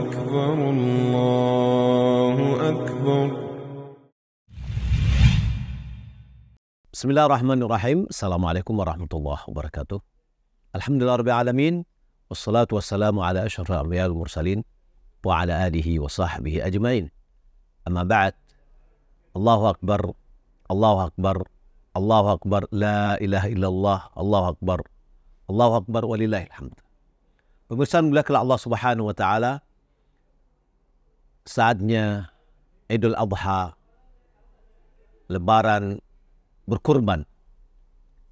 أكبر الله أكبر بسم الله الرحمن الرحيم السلام عليكم ورحمة الله وبركاته الحمد لله رب العالمين والصلاة والسلام على أشرف الأنبياء والمرسلين وعلى آله وصحبه أجمعين أما بعد الله أكبر الله أكبر الله أكبر لا إله إلا الله الله أكبر الله أكبر ولله الحمد Pemirsa mulakan Allah Subhanahu wa taala saatnya Idul Adha lebaran berkurban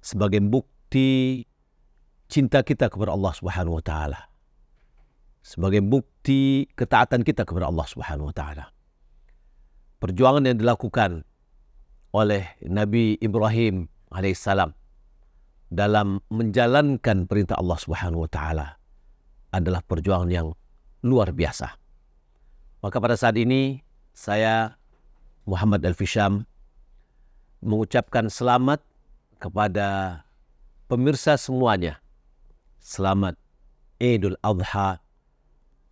sebagai bukti cinta kita kepada Allah Subhanahu wa taala sebagai bukti ketaatan kita kepada Allah Subhanahu wa taala perjuangan yang dilakukan oleh Nabi Ibrahim alaihissalam dalam menjalankan perintah Allah Subhanahu wa taala adalah perjuangan yang luar biasa Maka pada saat ini saya Muhammad Al-Fisham mengucapkan selamat kepada pemirsa semuanya. Selamat Idul Adha.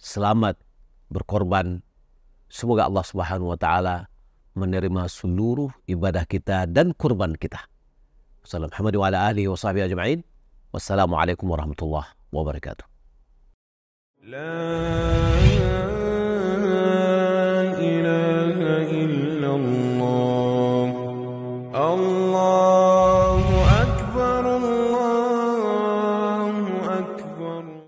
Selamat berkorban. Semoga Allah Subhanahu wa taala menerima seluruh ibadah kita dan kurban kita. Wassalamualaikum warahmatullahi wabarakatuh. Allah oh.